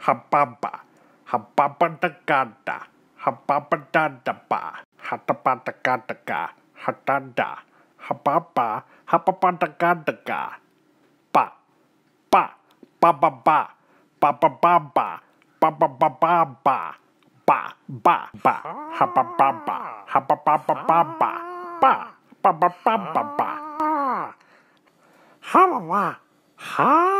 Hababa, da gada, Hatabadagadaga, Hadada, Hababa, Hababadagadaga, Ba, Ba, Ba Ba Ba, Ba Ba Ba Ba, Ba Ba Ba Ba Ba, Ba Ba Ba, Hababa, Hababa Ba Ba, Ba Ba Ba Ba Ba, ba, ba ha ha Ha.